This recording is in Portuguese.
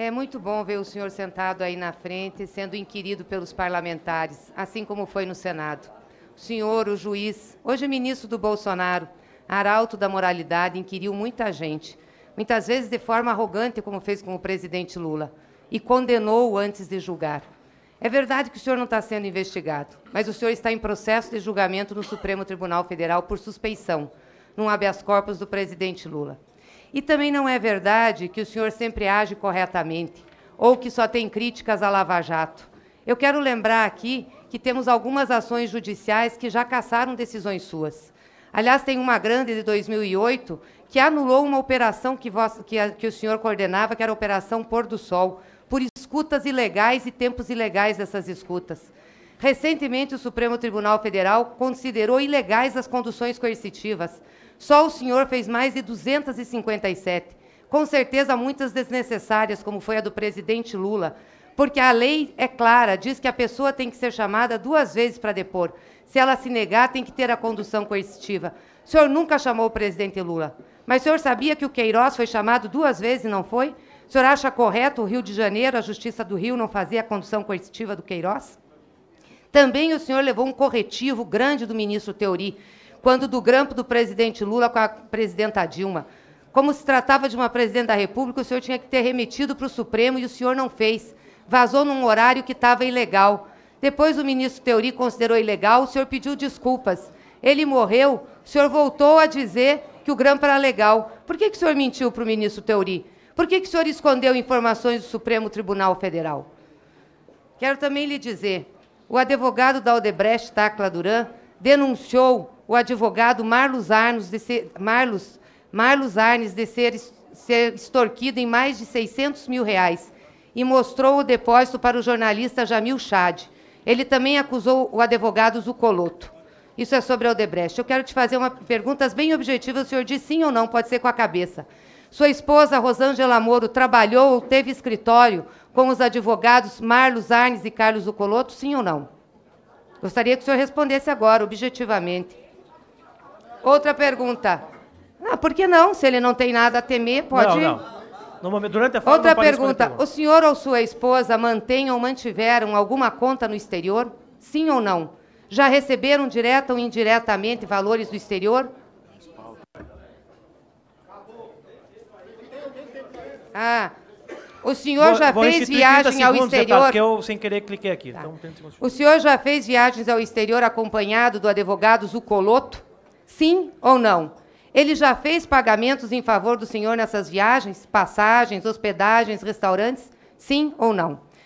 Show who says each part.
Speaker 1: É muito bom ver o senhor sentado aí na frente, sendo inquirido pelos parlamentares, assim como foi no Senado. O senhor, o juiz, hoje ministro do Bolsonaro, arauto da moralidade, inquiriu muita gente, muitas vezes de forma arrogante, como fez com o presidente Lula, e condenou-o antes de julgar. É verdade que o senhor não está sendo investigado, mas o senhor está em processo de julgamento no Supremo Tribunal Federal por suspeição, num habeas corpus do presidente Lula. E também não é verdade que o senhor sempre age corretamente ou que só tem críticas à Lava Jato. Eu quero lembrar aqui que temos algumas ações judiciais que já caçaram decisões suas. Aliás, tem uma grande de 2008 que anulou uma operação que, vos, que, a, que o senhor coordenava, que era a Operação Pôr do Sol, por escutas ilegais e tempos ilegais dessas escutas. Recentemente, o Supremo Tribunal Federal considerou ilegais as conduções coercitivas. Só o senhor fez mais de 257. Com certeza, muitas desnecessárias, como foi a do presidente Lula, porque a lei é clara, diz que a pessoa tem que ser chamada duas vezes para depor. Se ela se negar, tem que ter a condução coercitiva. O senhor nunca chamou o presidente Lula. Mas o senhor sabia que o Queiroz foi chamado duas vezes e não foi? O senhor acha correto o Rio de Janeiro, a Justiça do Rio, não fazer a condução coercitiva do Queiroz? Também o senhor levou um corretivo grande do ministro Teori, quando do grampo do presidente Lula com a presidenta Dilma. Como se tratava de uma presidente da República, o senhor tinha que ter remetido para o Supremo e o senhor não fez. Vazou num horário que estava ilegal. Depois o ministro Teori considerou ilegal, o senhor pediu desculpas. Ele morreu, o senhor voltou a dizer que o grampo era legal. Por que, que o senhor mentiu para o ministro Teori? Por que, que o senhor escondeu informações do Supremo Tribunal Federal? Quero também lhe dizer o advogado da Odebrecht, Tacla Duran, denunciou o advogado Marlos Arnes de ser, Marlos, Marlos Arnes de ser, ser extorquido em mais de 600 mil reais e mostrou o depósito para o jornalista Jamil Chad. Ele também acusou o advogado Zucoloto. Isso é sobre a Odebrecht. Eu quero te fazer uma perguntas bem objetivas, o senhor diz sim ou não, pode ser com a cabeça. Sua esposa, Rosângela Moro, trabalhou ou teve escritório com os advogados Marlos Arnes e Carlos Ucoloto, sim ou não? Gostaria que o senhor respondesse agora, objetivamente. Outra pergunta. Ah, por que não? Se ele não tem nada a temer, pode... Não, não. No momento, durante a fala, Outra pergunta. O senhor ou sua esposa mantêm ou mantiveram alguma conta no exterior? Sim ou não? Já receberam direta ou indiretamente valores do exterior? Ah, o senhor já vou, fez viagem ao é exterior? Deputado, eu, sem querer, cliquei aqui. Tá. Então, o senhor já fez viagens ao exterior acompanhado do advogado Zucoloto? Sim ou não? Ele já fez pagamentos em favor do senhor nessas viagens? Passagens, hospedagens, restaurantes? Sim ou não?